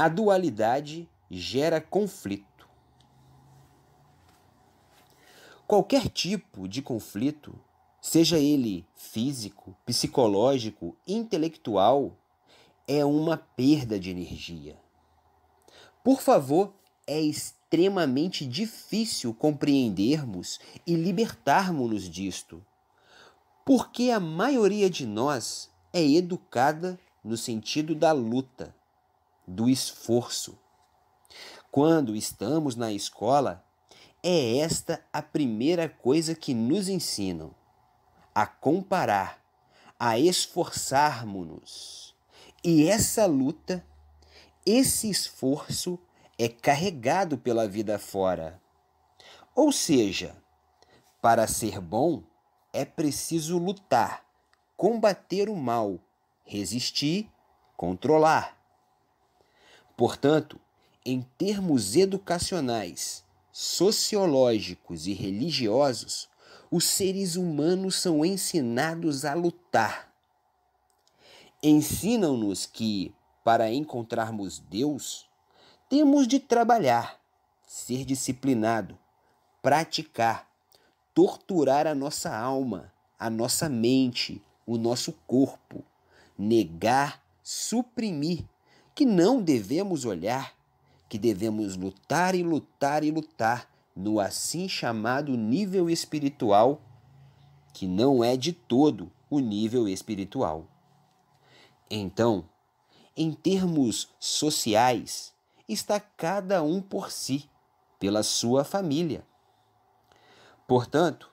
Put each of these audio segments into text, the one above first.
A dualidade gera conflito. Qualquer tipo de conflito, seja ele físico, psicológico, intelectual, é uma perda de energia. Por favor, é extremamente difícil compreendermos e libertarmos-nos disto, porque a maioria de nós é educada no sentido da luta do esforço. Quando estamos na escola, é esta a primeira coisa que nos ensinam: a comparar, a esforçarmos-nos. E essa luta, esse esforço é carregado pela vida fora. Ou seja, para ser bom é preciso lutar, combater o mal, resistir, controlar. Portanto, em termos educacionais, sociológicos e religiosos, os seres humanos são ensinados a lutar. Ensinam-nos que, para encontrarmos Deus, temos de trabalhar, ser disciplinado, praticar, torturar a nossa alma, a nossa mente, o nosso corpo, negar, suprimir que não devemos olhar, que devemos lutar e lutar e lutar no assim chamado nível espiritual, que não é de todo o nível espiritual. Então, em termos sociais, está cada um por si, pela sua família. Portanto,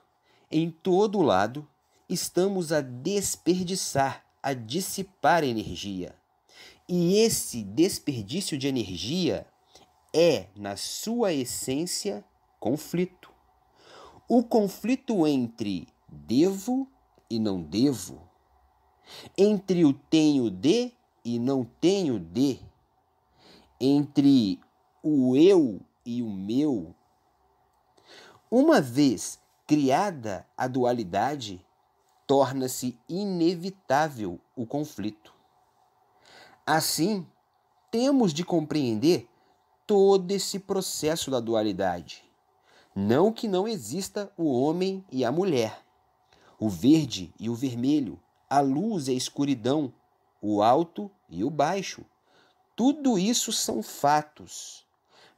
em todo lado, estamos a desperdiçar, a dissipar energia e esse desperdício de energia é, na sua essência, conflito. O conflito entre devo e não devo, entre o tenho de e não tenho de, entre o eu e o meu. Uma vez criada a dualidade, torna-se inevitável o conflito. Assim, temos de compreender todo esse processo da dualidade. Não que não exista o homem e a mulher, o verde e o vermelho, a luz e a escuridão, o alto e o baixo. Tudo isso são fatos.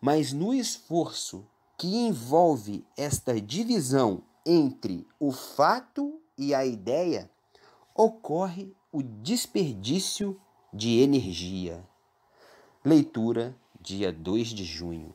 Mas no esforço que envolve esta divisão entre o fato e a ideia, ocorre o desperdício de energia. Leitura, dia 2 de junho.